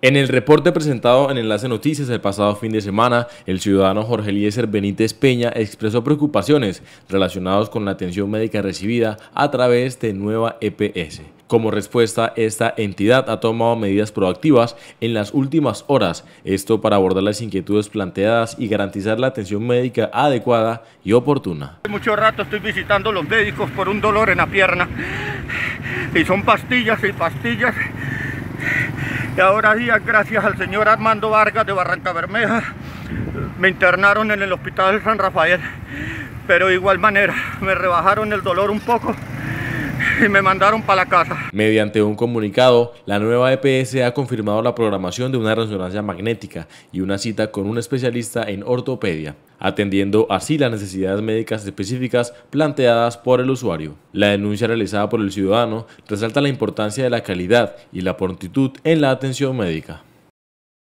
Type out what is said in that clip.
En el reporte presentado en Enlace Noticias el pasado fin de semana, el ciudadano Jorge Eliezer Benítez Peña expresó preocupaciones relacionadas con la atención médica recibida a través de Nueva EPS. Como respuesta, esta entidad ha tomado medidas proactivas en las últimas horas, esto para abordar las inquietudes planteadas y garantizar la atención médica adecuada y oportuna. Mucho rato estoy visitando los médicos por un dolor en la pierna y son pastillas y pastillas y ahora días, gracias al señor Armando Vargas de Barranca Bermeja, me internaron en el hospital San Rafael. Pero de igual manera, me rebajaron el dolor un poco y me mandaron para la casa. Mediante un comunicado, la nueva EPS ha confirmado la programación de una resonancia magnética y una cita con un especialista en ortopedia, atendiendo así las necesidades médicas específicas planteadas por el usuario. La denuncia realizada por el ciudadano resalta la importancia de la calidad y la prontitud en la atención médica.